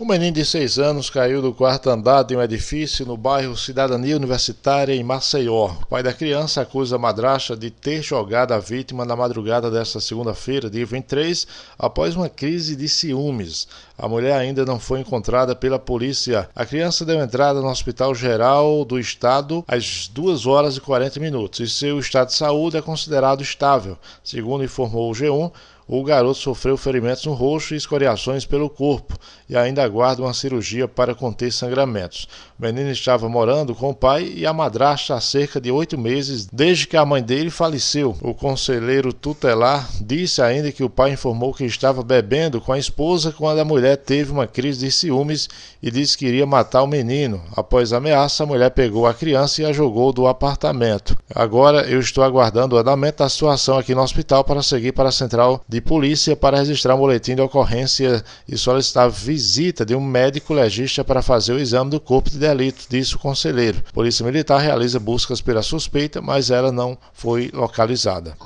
Um menino de seis anos caiu do quarto andar de um edifício no bairro Cidadania Universitária, em Maceió. O pai da criança acusa a madracha de ter jogado a vítima na madrugada desta segunda-feira, dia 23, após uma crise de ciúmes. A mulher ainda não foi encontrada pela polícia. A criança deu entrada no Hospital Geral do Estado às 2 horas e 40 minutos e seu estado de saúde é considerado estável. Segundo informou o G1, o garoto sofreu ferimentos no rosto e escoriações pelo corpo e ainda aguarda uma cirurgia para conter sangramentos. O menino estava morando com o pai e a madrasta há cerca de oito meses, desde que a mãe dele faleceu. O conselheiro tutelar disse ainda que o pai informou que estava bebendo com a esposa quando a mulher teve uma crise de ciúmes e disse que iria matar o menino. Após a ameaça, a mulher pegou a criança e a jogou do apartamento. Agora eu estou aguardando o andamento da situação aqui no hospital para seguir para a central de de polícia para registrar um boletim de ocorrência e solicitar visita de um médico legista para fazer o exame do corpo de delito, disse o conselheiro. Polícia Militar realiza buscas pela suspeita, mas ela não foi localizada.